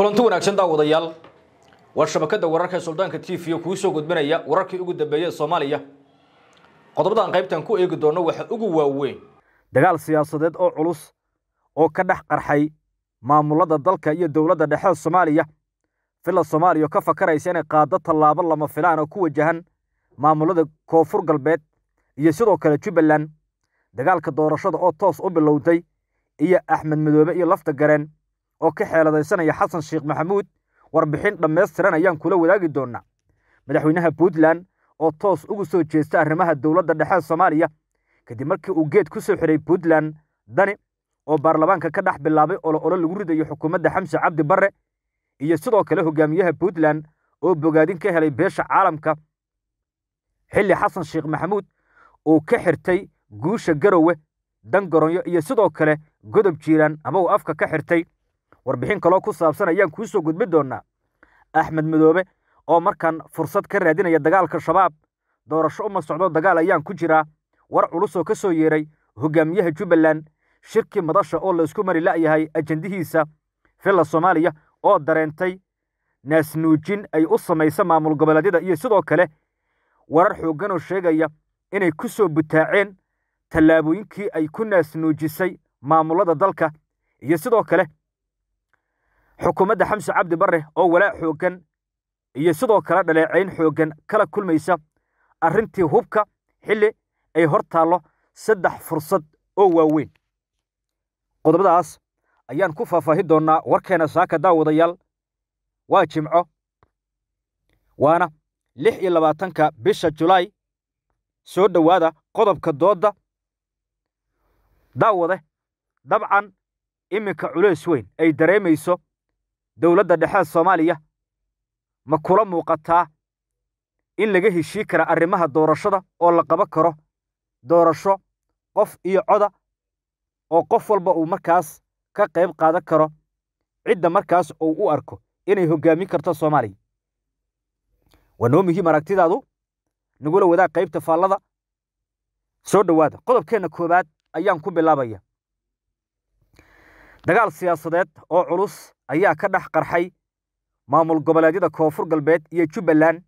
kulanti wanaagsan daawadayaal waa shabakada wararka ee suldaanka t v kuu soo gudbinaya wararkii ugu dambeeyee soomaaliya qodobadan qaybtan ku eegi doonno waxa ugu waaweyn dagaal siyaasadeed oo culus oo ka dhex qarxay maamulada dalka iyo dowladda dhexe soomaaliya filla soomaaliya oo ka fakaraysa inay qaado tallaabo lama filaan oo ku wajahan maamulada koonfur galbeed iyo sidoo kale jubbaland dagaalka doorashada oo toos u bilowday iyo axmed madoobe iyo lafta gareen oo ka xeeladaysanaya xasan sheekh maxamuud warbixin dhammaystiran ayaan kula wadaagi doonnaa madaxweynaha puntland oo toos ugu soo jeesta arrimaha dowladda dhexe soomaaliya kadib markii uu geed ku soo xiray puntland dani oo baarlamaanka ka dhex bilaabay olo olo lagu ridayo xukuumadda xamse cabdi barre iyo sidoo kale hogaamiyaha puntland oo bogaadin ka helay beesha caalamka xilli xasan sheekh maxamuud uu ka xirtay guusha garowe dan goronyo iyo sidoo kale godob jiiraan ama uu afka ka xirtay warbixin kaloo ku saabsan ayaan kuu soo gudbi doonaa axmed madoobe oo markan fursad ka raadinaya dagaalka shabaab doorasho uma socdo dagaal ayaan ku jiraa war culusoo ka soo yeeray hogaamiyaha jubbaland shirkii madasha oo la mari la'yahay ajendihiisa villa soomaaliya oo dareentay naasnuujin ay u samaysa maamul goboleedyada iyo sidoo kale warar xoogganoo sheegaya inay ku soo butaaceen tallaabooyinkii ay ku naasnuujisay maamullada dalka iyo sidoo kale xukuumadda xamse cabdi barre oo walaac xooggan iyo sidoo kale dhaleecayn xooggan kala kulmaysa arrintii hubka xilli ay hor taallo saddex fursad oo waaweyn qodobadaas ayaan ku faahfaahin doonnaa warkeena saaka daawadayaal waa jimco waana lix iyo labaatanka bisha julaay soo dhowaada qodobka doodda daawade dabcan iminka culays weyn ay dareemayso dowladda dhexe soomaaliya ma kula muuqataa in laga heshii kara arrimaha doorashada oo la qaban karo doorasho qof iyo coda oo qof walba uu markaas ka qayb qaadan karo cidda markaas uu u arko inay hoggaamin karto soomaaliya waa noo muhiim aragtidaadu nagula wadaa qaybta faallada soo dhowaada qodobkeenna koowaad ayaan ku bilaabaya dagaal siyaasadeed oo culus ayaa ka dhex qarxay maamul goboleedyada koonfur galbeed iyo jubbaland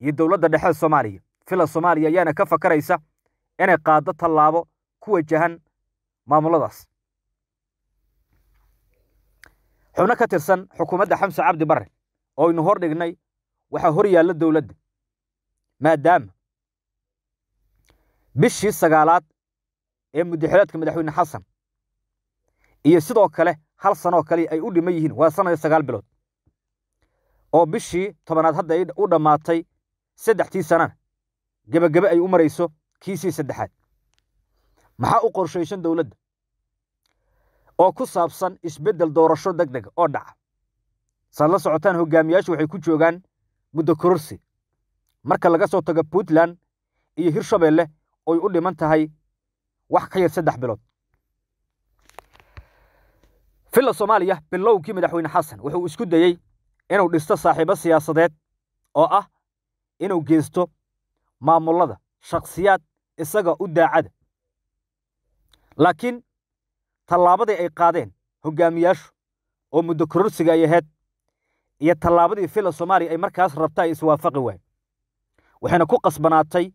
iyo dowladda dhexe soomaaliya fila soomaaliya ayaana ka fakaraysa inay qaaddo tallaabo ku wajahan maamuladaas xubno ka tirsan xukuumadda xamse cabdi bare oo aynu hor dhignay waxaa hor yaalla dowladda maadaama bishii sagaalaad ee muddaxileedka madaxweyne xasan iyo sidoo kale hal sanoo kaliya ay u dhiman yihiin waa sanad sagaal bilood oo bishii tobanaad hadda ay u dhammaatay saddextii sanana gebagebe ay u marayso kiisii saddexaad maxaa u qorshaysan dowladda oo ku saabsan isbeddel doorasho deg dega oo dhaca saad la socotaan hogaamiyaashu waxay ku joogaan muddo kororsi marka laga soo tago puntland iyo hirshabeelle oy u dhiman tahay wax ka yar saddex bilood filla soomaaliya bilowgii madaxweyne xasan wuxuu isku dayey inuu dhisto saaxiibo siyaasadeed oo ah inuu geysto maamullada shakhsiyaad isaga u daacada laakiin tallaabadii ay qaadeen hogaamiyaashu oo muddo kororsiga ay ahayd iyo tallaabadii filla soomaaliya ay markaas rabta ay iswaafaqi waayen waxayna ku qasbanaatay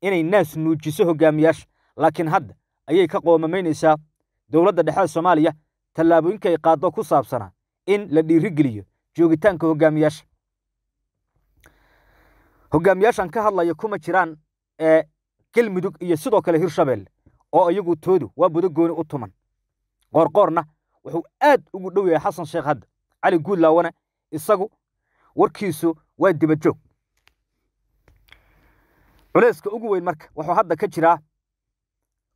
inay naas nuujiso hogaamiyaasha laakiin hadda ayay ka qoomamaynaysaa dowladda dhexe soomaaliya tallaabooyinka ay qaado ku saabsanaa in la dhiirigeliyo joogitaanka hogaamiyaasha hogaamiyaashan ka hadlaya kuma jiraan ee eh, galmudug iyo sidoo kale hirshabeelle oo iyagu toodu waa budo gooni u tuman qoorqoorna wuxuu aad ugu dhow yahay xasan sheekh hadda cali guudlaawane isagu warkiisu waa dibajoog culeyska ugu weyn marka wuxuu hadda ka jiraa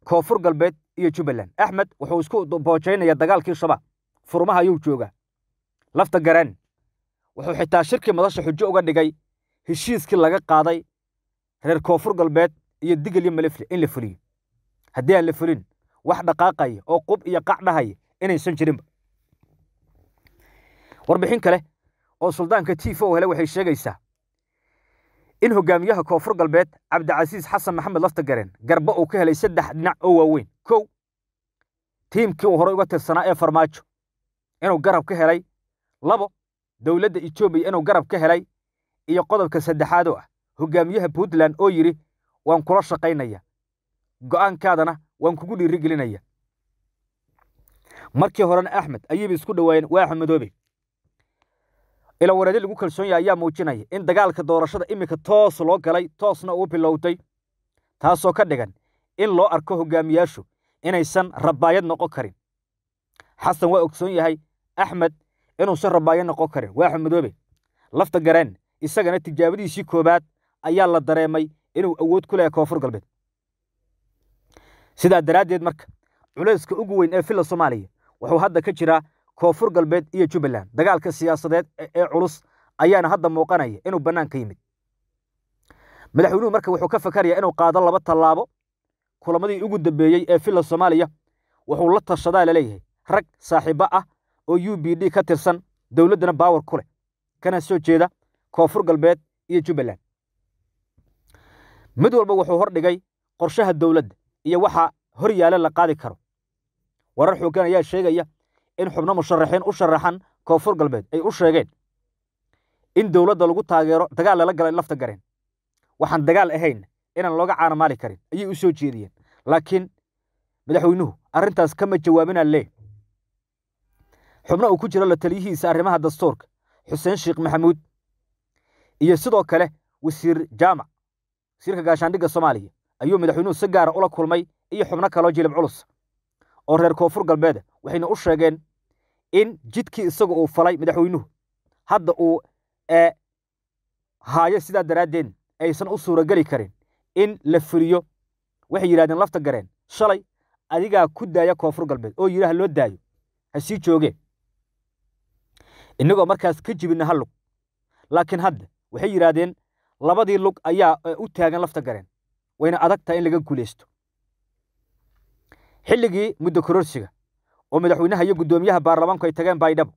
koonfur galbeed iyo jubbaland axmed wuxuu isku boojaynaya dagaalkii shabaab furmaha ayuu joogaa lafta gareen wuxuu xitaa shirkii madasha xujo uga dhigay heshiiskii laga qaaday reer koonfur galbeed iyo digil malifle in la fuliyo haddii aan la fulin wax dhaqaaqaya oo qub iyo qac dhahaya inaysan jirinba warbixin kale oo suldaanka tifo hele waxay sheegaysaa in hogaamiyaha koonfur galbeed cabdicasiis xasan maxamed lafta gareen garba uu ka helay saddex dhinac oo waaweyn kow tiimkii uu horey uga tirsanaa ee farmaajo inuu garab ka helay labo dowladda etoobiya inuu garab ka helay iyo qodobka saddexaad oo ah hogaamiyaha puntland oo yidhi waan kula shaqaynaya go'aankaadana waan kugu dhiirigelinaya markii horena axmed ayayba isku dhowaayeen waaxa madoobe ila wareedi lagu kalsoon yahay ayaa muujinaya in dagaalka doorashada iminka toos loo galay toosna uu bilowday taasoo ka dhigan in loo arko hogaamiyaashu inaysan rabaayad noqon karin xasan waa ogsoon yahay axmed inuusan rabaayad noqon karin waa xamudoobe lafta gareen isagana tijaabadiisii koowaad ayaa la dareemay inuu awood ku lehay koonfur galbeed sidaa daraaddeed marka culayska ugu weyn ee filla soomaaliya wuxuu hadda ka jiraa koonfur galbeed iyo jubbaland dagaalka siyaasadeed ee culus ayaana hadda muuqanaya inuu bannaan ka yimid madaxweynuhu marka wuxuu ka fakarayaa inuu qaado laba tallaabo kulamadii ugu dambeeyey ee filla soomaaliya wuxuu la tashadaa laleeyahay rag saaxiibo ah oo u b d ka tirsan dowladdana baawar ku leh kana soo jeeda koonfur galbeed iyo jubbaland mid walba wuxuu hordhigay qorshaha dowladda iyo waxa hor yaala la qaadi karo warar xoogan ayaa sheegaya in xubno musharaxiin u sharaxan koonfur galbeed ay u sheegeen in dowladda lagu taageero dagaal lala galay lafta gareen waxaan dagaal ahayn inaan looga caanamaali karin ayay u soo jeediyeen laakiin madaxweynuhu arrintaas kama jawaabina lee xubno uu ku jiro la taliyihiisa arrimaha dastuurka xuseen sheekh maxamuud iyo sidoo kale wasiir jaamac wasiirka gaashaandhigga soomaaliya ayuu madaxweynuhu si gaara ah ula kulmay iyo xubno kaloo jilib culus oo reer koonfur galbeeda waxayna u sheegeen in jidkii isaga uu falay madaxweynuhu hadda uu eh, haayo sidaa daraaddeed aysan u suurageli karin in la furiyo waxay yidhahdeen lafta gareen shalay adigaa ku daaya koonfur galbeed oo yidhi ha loo daayo ha sii joogee innagoo markaas ka jibinna hal lug laakiin hadda waxay yidhaahdeen labadii lug ayaa eh, u taagan lafta gareen wayna adag tahay in laga guuleysto xilligii muddo kororsiga oo madaxweynaha iyo guddoomiyaha baarlamaanku ay tageen baydhabo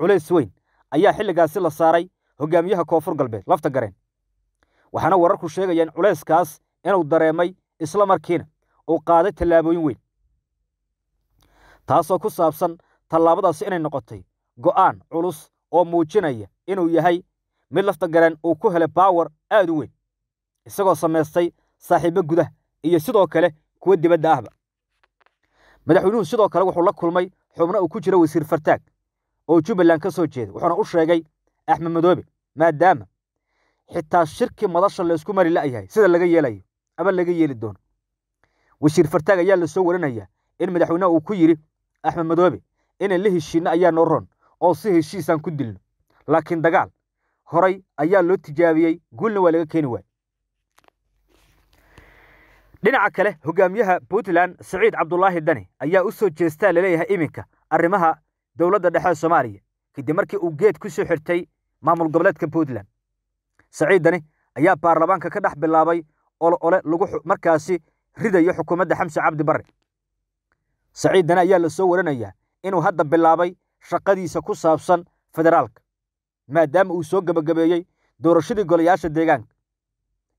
culays weyn ayaa xilligaasi la saaray hogaamiyaha koonfur galbeed lafta gareen waxaana wararku sheegayaan culayskaas inuu dareemay isla markiina uu qaaday tallaabooyin weyn taasoo ku saabsan tallaabadaasi inay noqotay go'aan culus oo muujinaya inuu yahay mid lafta gareen uu ku helay baawar aad u weyn isagoo samaystay saaxiibo gudaha iyo sidoo kale kuwo dibadda ahba madaxweynuhu sidoo kale wuxuu la kulmay xubno uu ku jira wasiir fartaag oo jubbaland ka soo jeeday wuxuuna u sheegay axmed madoobe maadaama xitaa shirkii madasha laysku mari la'yahay sida laga yeelayo ama laga yeeli doono wasiir fartaag ayaa lasoo warinaya in madaxweyne uu ku yidhi axmed madoobe inaan la heshiinno ayaa noo roon oo si heshiisaan ku dilno laakiin dagaal horay ayaa loo tijaabiyey guulna waa laga keeni waayey dhinaca kale hogaamiyaha puntland saciid cabdulaahi dani ayaa u soo jeestaa laleeyahay iminka arrimaha dowladda dhexe soomaaliya kadib markii uu geed ku soo xirtay maamul goboleedka puntland saciidani ayaa baarlamaanka ka dhex bilaabay olo ole lagu markaasi ridayo xukuumadda xamse cabdi barre saciidani ayaa la soo waranayaa inuu hadda bilaabay shaqadiisa ku saabsan federaalka maadaama uu soo gebagabeeyey doorashadii golayaasha deegaanka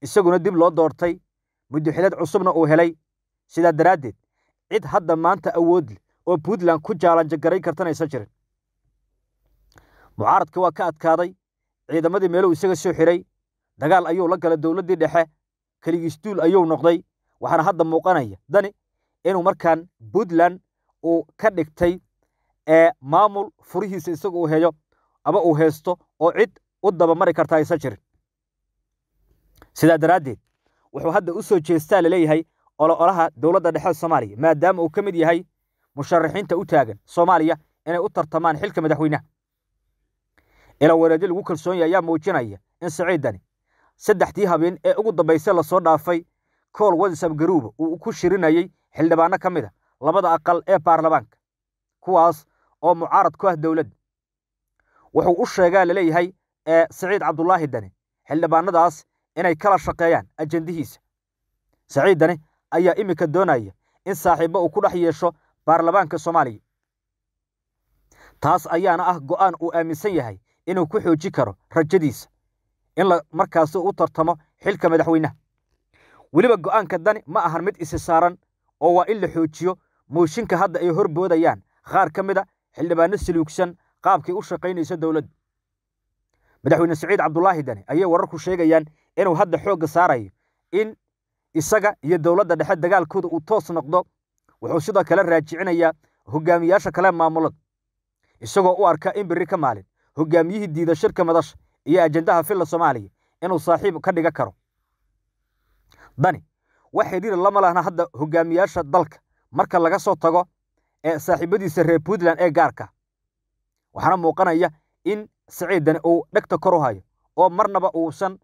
isaguna dib loo doortay muddixilad cusubna uu helay sidaa daraaddeed cid hadda maanta awoodleh oo puntland ku jaalanjagaray kartanaysa jirin mucaaradka waa ka adkaaday ciidamadii meeluu isaga soo xiray dagaal ayuu la galay dowladdii dhexe keligiisduul ayuu noqday waxaana hadda muuqanaya dani inuu markaan puntland uu ka dhigtay ee maamul furihiisa isaga uu heyo ama uu haysto oo cid u dabamari karta aysan jirin sidaa daraaddeed wuxuu hadda u soo jeestaa la laleeyahay ololaha dowladda dhexe soomaaliya maadaama uu ka mid yahay musharaxiinta u taagan soomaaliya inay u tartamaan xilka madaxweynaha ila wareejo lagu kalsoon yahay ayaa muujinaya in siciidani saddexdii habeen ee ugu dambayse lasoo dhaafay kool watsap garuuba uu ku shirinayey xildhibaano ka mid a ah labada aqal ee baarlamaanka kuwaas oo mucaarad ku ah dowladda wuxuu u sheegaa laleeyahay ee saciid cabdulaahi dani xildhibaanadaas inay kala shaqeeyaan ajendihiisa saciid dani ayaa iminka doonaya in saaxiibo uu ku dhex yeesho baarlamaanka soomaaliya taas ayaana ah go'aan uu aaminsan yahay inuu ku xooji karo rajadiisa in la markaasi u tartamo xilka madaxweynaha weliba go'aanka dani ma ahan mid isi saaran oo waa in la xoojiyo muushinka hadda ay hor boodayaan qaar ka mid a xildhibaano siluugsan qaabkay u shaqaynaysa dowladda madaxweyne siciid cabdulaahi dani ayay wararku sheegayaan inuu hadda xoogga saarayo in isaga iyo dowladda dhexe dagaalkooda uu toos noqdo wuxuu sidoo kale raajicinayaa hogaamiyaasha kale maamulada isagoo u arka in berri ka maalin hogaamiyihii diida shirka madasha iyo ajendaha filla soomaaliya inuu saaxiib ka dhiga karo dani wax xidhiir lama lahna hadda hogaamiyaasha dalka marka laga soo tago ee saaxiibadiisa reer puntland ee gaarka waxaana muuqanaya in siciiddani uu dhegta kor u hayo oo marnaba uusan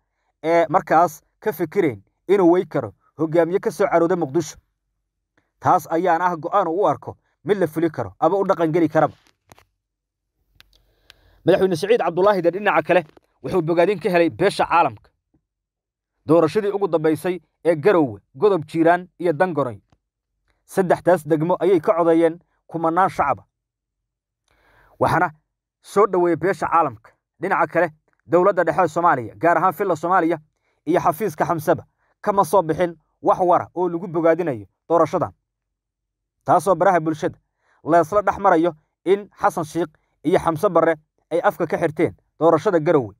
markaas ka fikirayn inuu wey karo hogaamiye ka soo carooda muqdisho taas ayaana ah go'aan uu u arko mid la fuli karo aba u dhaqangeli karaba madaxweyne siciid cabdulaahi dee dhinaca kale wuxuu bogaadin ka helay beesha caalamka doorashadii ugu dambaysay ee garowe godob jiiraan iyo dangoray saddexdaas degmo ayay ka codeeyeen kumanaan shacaba waxaana soo dhoweeyey beesha caalamka dhinaca kale dowladda dhexe soomaaliya gaar ahaan filla soomaaliya iyo xafiiska xamseba kama soo bixin wax wara oo lagu bogaadinayo doorashadan taasoo baraha bulshada leesla dhex marayo in xasan shiikh iyo xamse barre ay afka ka xirteen doorashada garowe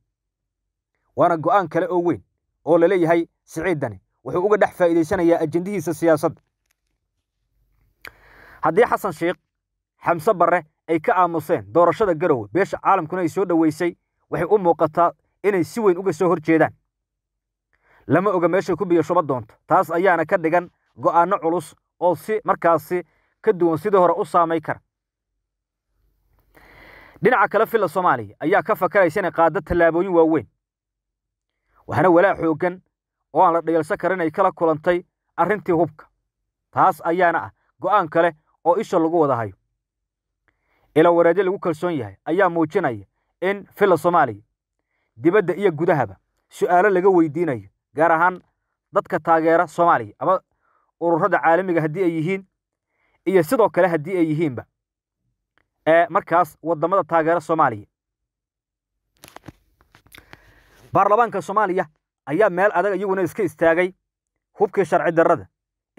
waana go'aan kale oo weyn oo la leeyahay siciiddani wuxuu uga dhex faa'iidaysanayaa ajendihiisa siyaasadda haddii xasan sheekh xamse barre ay ka aamuseen doorashada garowe beesha caalamkuna ay soo dhoweysay waxay u muuqataa inay si weyn uga soo hor jeedaan lama oga meeshay ku biyo shuba doonto taas ayaana ka dhigan go'aanno culus oo si markaasi ka duwan sidii hore u saamay kara dhinaca kale filla soomaaliya ayaa ka fakaraysa inay qaado tallaabooyin waaweyn waxaana walaa xooggan oo aan la dhayalsan karin ay kala kulantay arrintii hubka taas ayaana ah go'aan kale oo isha lagu wada hayo ila ilawareedyo lagu kalsoon yahay ayaa muujinaya in filla soomaaliya dibadda iyo gudahaba su'aalo laga weydiinayo gaar ahaan dadka taageera soomaaliya ama ururada caalamiga haddii ay yihiin iyo sidoo kale haddii ay yihiinba ee markaas wadamada taageera soomaaliya baarlamaanka soomaaliya ayaa meel adag iyaguna iska istaagay hubkii sharci darrada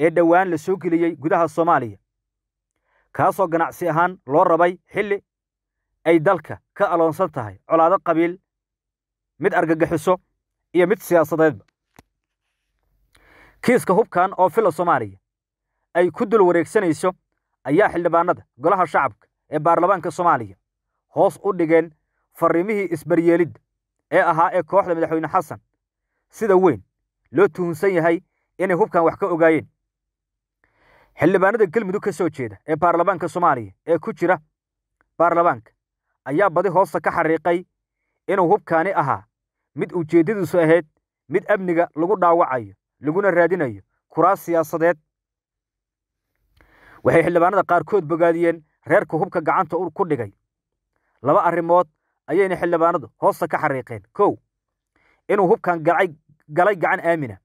ee dhowaan la soo geliyey gudaha soomaaliya kaasoo ganacsi ahaan loo rabay xilli ay dalka ka aloonsan tahay colaado qabiil mid argagixiso iyo mid siyaasadeedba kiiska hubkan oo fila soomaaliya ay ku dul wareegsanayso ayaa xildhibaanada golaha shacabka ee baarlamaanka soomaaliya hoos u dhigeen farriimihii isbaryeelidda ee ahaa ee kooxda madaxweyne xasan sida weyn loo tuhunsan yahay inay hubkan wax ka ogaayeen xildhibaanada galmudug ka soo jeeda ee baarlamaanka soomaaliya ee ku jira baarlamaanka ayaa badi hoosta ka xariiqay inuu hubkani ahaa mid ujeeddadiisu ahayd mid amniga lagu dhaawacayo laguna raadinayo kuraas siyaasadeed waxay xildhibaanada qaarkood bogaadiyeen reerka hubka gacanta ku dhigay laba arrimood ayayna xildhibaanadu hoosta ka xariiqeen kow inuu hubkan galay gacan aamina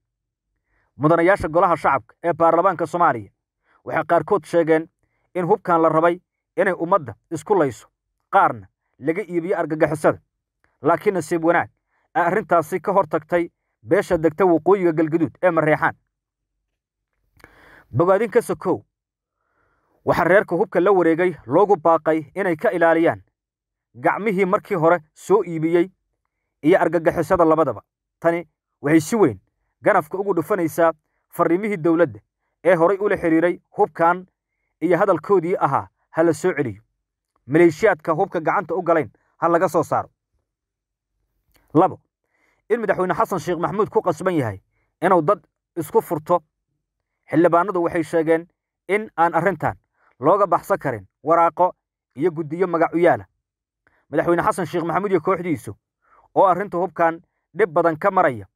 mudanayaasha golaha shacabka ee baarlamaanka soomaaliya waxay qaarkood sheegeen in hubkan la rabay inay ummadda isku layso qaarna laga iibiyo argagixisada laakiin nasiib wanaag ee arrintaasi ka hor tagtay beesha degta waqooyiga galguduud ee mareexaan bogaadin ka sokow waxaa reerka hubka la wareegay loogu baaqay inay ka ilaaliyaan gacmihii markii hore soo iibiyey iyo argagixisada labadaba tani waxay si weyn ganafka ugu dhufanaysaa farriimihii dowladda ee horay ula xidhiiray hubkan iyo hadalkoodii ahaa ha la soo celiyo maleeshiyaadka hubka gacanta u galayn ha laga soo saaro labo in madaxweyne xasan sheekh maxamuud ku qasban yahay inuu dad isku furto xildhibaanadu waxay sheegeen in aan arrintan looga baxsan karin waraaqo iyo guddiyo magacuyaala madaxweyne xasan sheekh maxamuud iyo kooxdiisu oo arrinta hubkan dhib badan ka maraya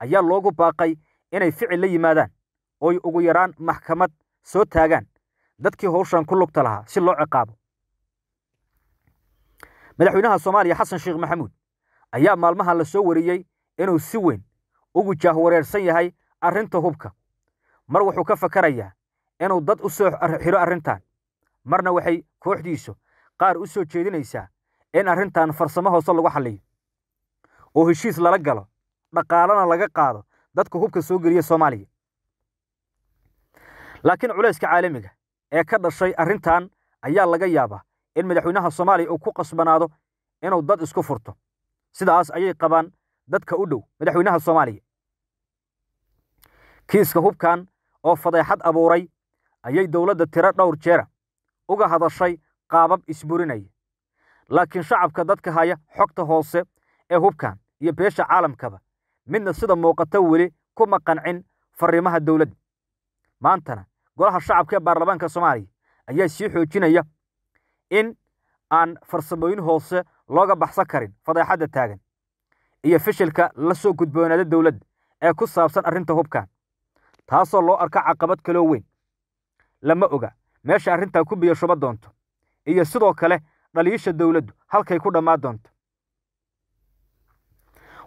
ayaa loogu baaqay inay ficil la yimaadaan ooy ugu yaraan maxkamad soo taagaan dadkii howshan ku lugta lahaa si loo ciqaabo madaxweynaha soomaaliya xasan sheekh maxamuud ayaa maalmahan la soo wariyey inuu si weyn ugu jaahwareersan yahay arrinta hubka mar wuxuu ka fakarayaa inuu dad u soo xiro arrintan marna waxay kooxdiisu qaar u soo jeedinaysaa in arrintan farsamo hoose lagu xalliyo oo heshiis lala galo dhaqaalena laga qaado dadka hubka soo geliya soomaaliya laakiin culayska caalamiga ah ee ka dhashay arrintan ayaa laga yaabaa in madaxweynaha soomaaliya uu ku qasbanaado inuu dad isku furto sidaas ayay qabaan dadka u dhow madaxweynaha soomaaliya kiiska hubkan oo fadeexad abuuray ayay dowladda tiro dhowr jeera uga hadashay qaabab isburinaya laakiin shacabka dadka haya xogta hoose ee hubkan iyo beesha caalamkaba midna sida muuqata weli kuma qancin farriimaha dowladda maantana golaha shacabka ee baarlamaanka soomaaliya ayaa sii xoojinaya in aan farsamooyin hoose looga baxsan karin fadeexadda taagan iyo fishilka la soo gudboonaada dowladda ee ku saabsan arrinta hubkan taasoo loo arka caqabad kaloo weyn lama oga meesha arrintaa ku biyashuba doonto iyo sidoo kale dhaliisha dowladdu halkay ku dhammaa doonto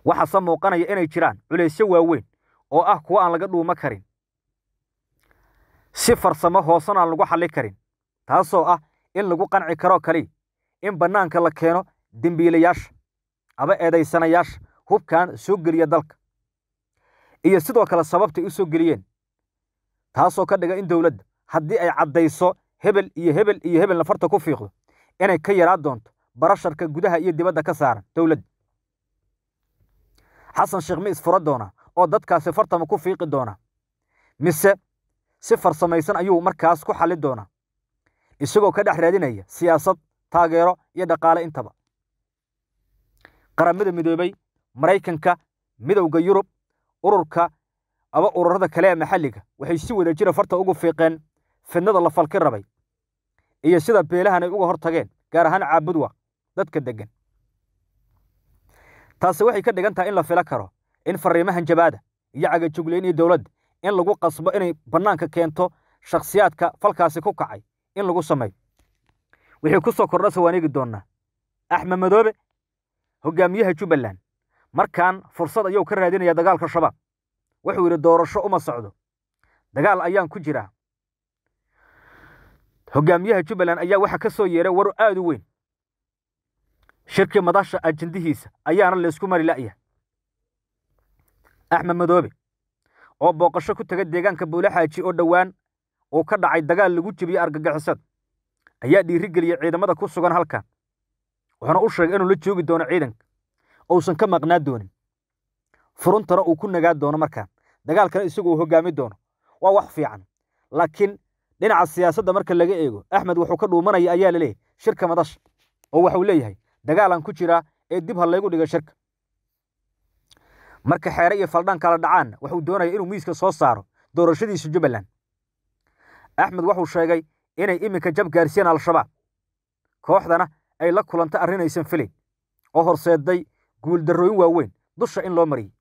waxaase muuqanaya inay jiraan culaysyo waaweyn oo ah kuwo aan laga dhuumo karin si farsamo hoosan aan lagu xalli karin taasoo ah in lagu qanci karoo kaliya in bannaanka la keeno dembiilayaasha aba eedaysanayaasha hubkan soo geliya dalka iyo sidoo kale sababtay u soo geliyeen taasoo ka dhiga in dowladda haddii ay caddayso hebel iyo hebel iyo hebel nafarta ku fiiqdo inay ka yaraa doonto barasharka gudaha iyo dibadda ka saaran dowladda xasan sheekh mi isfura doonaa oo dadkaasi fartama ku fiiqi doonaa mise si farsamaysan ayuu markaas ku xalli doonaa isagoo ka dhex raadinaya siyaasad taageero iyo dhaqaale intaba qaramada midoobay maraykanka midowda yurub ururka aba ururada kale ee maxalliga waxay si wada jira ah farta ugu fiiqeen fidnada la falki rabay iyo sida beelahan ay uga hor tageen gaar ahaan caabudwa dadka deggan taasi waxay ka dhigan tahay in la filo karo in fariimahan jabaada iyo cagajugleyn iyo dowladda in lagu qasbo inay bannaanka keento shakhsiyaadka falkaasi ku kacay in lagu sameeyo wixii ku soo kordha sawaaniigi doonnaa axmed madoobe hogaamiyaha jubbaland markaan fursad ayuu ka raadinaya dagaalka shabaab wuxuu yidhi doorasho uma socdo dagaal ayaan ku jiraa hogaamiyaha jubbaland ayaa waxaa ka soo yeeray war aad u weyn shirkii madasha ajendihiisa ah ayaana laysku mari la'yahay axmed madoobe oo booqasho ku tagay deegaanka buulaxaaji oo dhowaan uu ka dhacay dagaal lagu jebiyey argagixisada ayaa dhiirigeliyey ciidamada ku sugan halkan wuxuuna u sheegay inuu la joogi doono ciidanka uusan ka maqnaa doonin furuntana uu ku nagaa doono markaan dagaalkana isagu uu hogaami doono waa wax fiican laakiin dhinaca siyaasadda marka laga eego axmed wuxuu ka dhuumanaya ayaa laleeyahy shirka madasha oo waxuu leeyahay dagaalan ku jiraa ee dib ha laygu dhigo shirka marka xeere iyo faldhaan kala dhacaanna wuxuu doonaya inuu miiska soo saaro doorashadiisa jubbaland axmed wuxuu sheegay inay iminka jab gaarsiiyeen al-shabaab kooxdana ay la kulanta arrinaysan filin oo horseeday guuldarrooyin waaweyn dusha in loo mariyey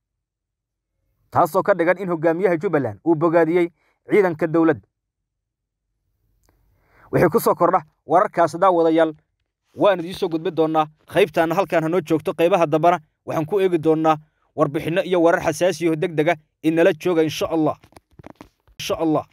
taasoo ka dhigan in hogaamiyaha jubbaland uu bogaadiyey ciidanka dowladda wixii ku soo kordha wararkaas hadaa wadayaal waan idiin soo gudbi doonnaa qaybtaanna halkaan hanoo joogto qaybaha dambana waxaan ku eegi doonnaa warbixinno iyo warar xasaasiyaho deg dega ah inala jooga insha allah insha allah